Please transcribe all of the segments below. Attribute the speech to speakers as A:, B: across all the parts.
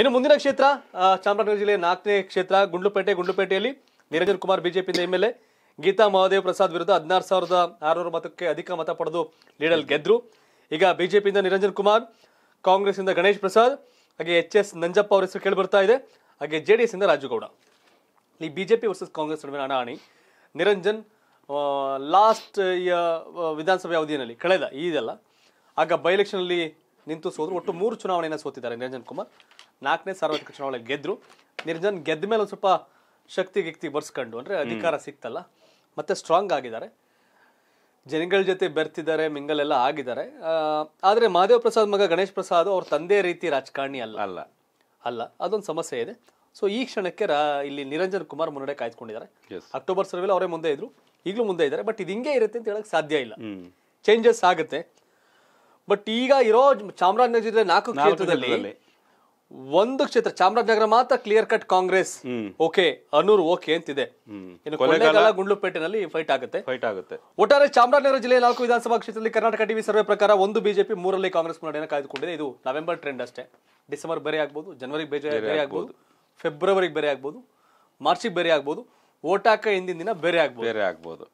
A: ಇನ್ನು ಮುಂದಿನ ಕ್ಷೇತ್ರ ಚಾಮರಾಜನಗರ ಜಿಲ್ಲೆಯ ನಾಲ್ಕನೇ ಕ್ಷೇತ್ರ ಗುಂಡ್ಲುಪೇಟೆ ಗುಂಡ್ಲುಪೇಟೆಯಲ್ಲಿ ನಿರಂಜನ್ ಕುಮಾರ್ ಬಿಜೆಪಿಯಿಂದ ಎ ಗೀತಾ ಮಹಾದೇವ್ ಪ್ರಸಾದ್ ವಿರುದ್ಧ ಹದಿನಾರು ಸಾವಿರದ ಆರುನೂರು ಮತಕ್ಕೆ ಅಧಿಕ ಮತ ಪಡೆದು ಲೀಡಲ್ಲಿ ಗೆದ್ರು ಈಗ ಬಿಜೆಪಿಯಿಂದ ನಿರಂಜನ್ ಕುಮಾರ್ ಕಾಂಗ್ರೆಸ್ನಿಂದ ಗಣೇಶ್ ಪ್ರಸಾದ್ ಹಾಗೆ ಎಚ್ ಎಸ್ ನಂಜಪ್ಪ ಅವರ ಹೆಸರು ಕೇಳಿ ಬರ್ತಾ ಇದೆ ಹಾಗೆ ಜೆ ಡಿ ಎಸ್ ಇಂದ ರಾಜುಗೌಡ ಈ ಬಿಜೆಪಿ ವರ್ಸಸ್ ಕಾಂಗ್ರೆಸ್ ನಡುವಿನ ಹಣಾಹಣಿ ನಿರಂಜನ್ ಲಾಸ್ಟ್ ವಿಧಾನಸಭೆ ಅವಧಿಯಲ್ಲಿ ಕಳೆದ ಇದೆಲ್ಲ ಆಗ ಬೈ ಎಲೆಕ್ಷನಲ್ಲಿ ನಿಂತು ಸೋದರು ಒಟ್ಟು ಮೂರು ಚುನಾವಣೆಯನ್ನು ಸೋತಿದ್ದಾರೆ ನಿರಂಜನ್ ಕುಮಾರ್ ನಾಲ್ಕನೇ ಸಾರ್ವತ್ರಿಕ ಚುನಾವಣೆ ಗೆದ್ರು ನಿರಂಜನ್ ಗೆದ್ದ ಮೇಲೆ ಒಂದು ಸ್ವಲ್ಪ ಶಕ್ತಿ ಗಿಕ್ತಿ ಬರ್ಸ್ಕೊಂಡು ಅಂದ್ರೆ ಅಧಿಕಾರ ಸಿಕ್ತಲ್ಲ ಮತ್ತೆ ಸ್ಟ್ರಾಂಗ್ ಆಗಿದ್ದಾರೆ ಜನಗಳ ಜೊತೆ ಬೆರ್ತಿದ್ದಾರೆ ಮಿಂಗಲ್ ಎಲ್ಲ ಆಗಿದ್ದಾರೆ ಆದ್ರೆ ಮಾದೇವ್ ಪ್ರಸಾದ್ ಮಗ ಗಣೇಶ್ ಪ್ರಸಾದ್ ಅವ್ರ ತಂದೆ ರೀತಿ ರಾಜಕಾರಣಿ ಅಲ್ಲ ಅಲ್ಲ ಅಲ್ಲ ಅದೊಂದು ಸಮಸ್ಯೆ ಇದೆ ಸೊ ಈ ಕ್ಷಣಕ್ಕೆ ಇಲ್ಲಿ ನಿರಂಜನ್ ಕುಮಾರ್ ಮುನ್ನಡೆ ಕಾಯ್ದುಕೊಂಡಿದ್ದಾರೆ ಅಕ್ಟೋಬರ್ ಸರ್ವೆಲ್ಲ ಅವರೇ ಮುಂದೆ ಇದ್ರು ಈಗಲೂ ಮುಂದೆ ಇದ್ದಾರೆ ಬಟ್ ಇದು ಹಿಂಗೆ ಇರುತ್ತೆ ಅಂತ ಹೇಳಕ್ ಸಾಧ್ಯ ಇಲ್ಲ ಚೇಂಜಸ್ ಆಗುತ್ತೆ ಬಟ್ ಈಗ ಇರೋ ಚಾಮರಾಜನಗರ ಜಿಲ್ಲೆ ನಾಲ್ಕು ಕ್ಷೇತ್ರದಲ್ಲಿ ಒಂದು ಕ್ಷೇತ್ರ ಚಾಮರಾಜನಗರ ಮಾತ್ರ ಕ್ಲಿಯರ್ ಕಟ್ ಕಾಂಗ್ರೆಸ್ ಓಕೆ ಅನೂರ್ ಓಕೆ ಅಂತಿದೆ ಇದೆ ಗುಂಡ್ಲುಪೇಟೆನಲ್ಲಿ ಫೈಟ್ ಆಗುತ್ತೆ ಫೈಟ್ ಆಗುತ್ತೆ ಒಟ್ಟಾರೆ ಚಾಮರಾಜನಗರ ಜಿಲ್ಲೆಯ ನಾಲ್ಕು ವಿಧಾನಸಭಾ ಕ್ಷೇತ್ರದಲ್ಲಿ ಕರ್ನಾಟಕ ಟಿವಿ ಸರ್ವೆ ಪ್ರಕಾರ ಒಂದು ಬಿಜೆಪಿ ಮೂರಲ್ಲಿ ಕಾಂಗ್ರೆಸ್ ಮುನ್ನಡೆಯನ್ನು ಕಾಯ್ದುಕೊಂಡಿದೆ ಇದು ನವೆಂಬರ್ ಟ್ರೆಂಡ್ ಅಷ್ಟೇ ಡಿಸೆಂಬರ್ ಬೇರೆ ಆಗ್ಬೋದು ಜನವರಿ ಬೇರೆ ಆಗ್ಬೋದು ಫೆಬ್ರವರಿಗೆ ಬೇರೆ ಆಗ್ಬೋದು ಮಾರ್ಚಿಗೆ ಬೇರೆ ಆಗ್ಬೋದು ಓಟಾಕ ಹಿಂದಿನ ದಿನ ಬೇರೆ ಆಗ್ಬೋದು ಬೇರೆ ಆಗ್ಬೋದು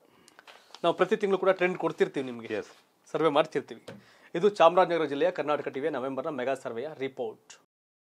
A: ನಾವು ಪ್ರತಿ ತಿಂಗಳು ಕೂಡ ಟ್ರೆಂಡ್ ಕೊಡ್ತಿರ್ತೀವಿ ನಿಮಗೆ ಸರ್ವೆ ಮಾಡ್ತಿರ್ತೀವಿ ಇದು ಚಾಮರಾಜನಗರ ಜಿಲ್ಲೆಯ ಕರ್ನಾಟಕ ಟಿವಿಯ ನವೆಂಬರ್ನ ಮೆಗಾ ಸರ್ವೆಯ ರಿಪೋರ್ಟ್